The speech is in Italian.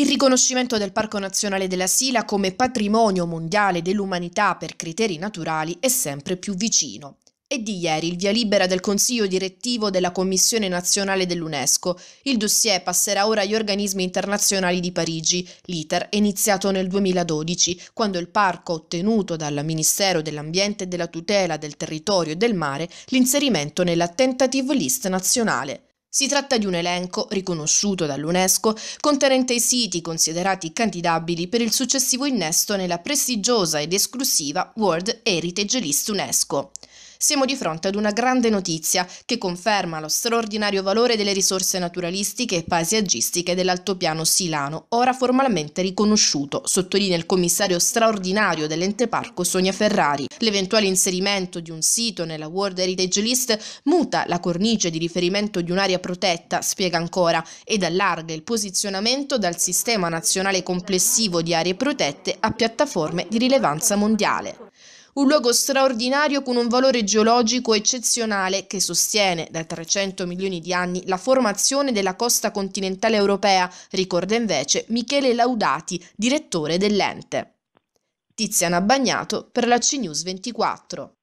Il riconoscimento del Parco Nazionale della Sila come patrimonio mondiale dell'umanità per criteri naturali è sempre più vicino. E di ieri il via libera del Consiglio direttivo della Commissione nazionale dell'UNESCO. Il dossier passerà ora agli organismi internazionali di Parigi. L'iter è iniziato nel 2012, quando il parco ha ottenuto dal Ministero dell'Ambiente e della Tutela del Territorio e del Mare l'inserimento nella Tentative List nazionale. Si tratta di un elenco, riconosciuto dall'UNESCO, contenente i siti considerati candidabili per il successivo innesto nella prestigiosa ed esclusiva World Heritage List UNESCO siamo di fronte ad una grande notizia che conferma lo straordinario valore delle risorse naturalistiche e paesaggistiche dell'altopiano silano, ora formalmente riconosciuto, sottolinea il commissario straordinario dell'ente parco Sonia Ferrari. L'eventuale inserimento di un sito nella World Heritage List muta la cornice di riferimento di un'area protetta, spiega ancora, ed allarga il posizionamento dal sistema nazionale complessivo di aree protette a piattaforme di rilevanza mondiale un luogo straordinario con un valore geologico eccezionale che sostiene da 300 milioni di anni la formazione della costa continentale europea, ricorda invece Michele Laudati, direttore dell'ente. Tiziana Bagnato per la CNews 24.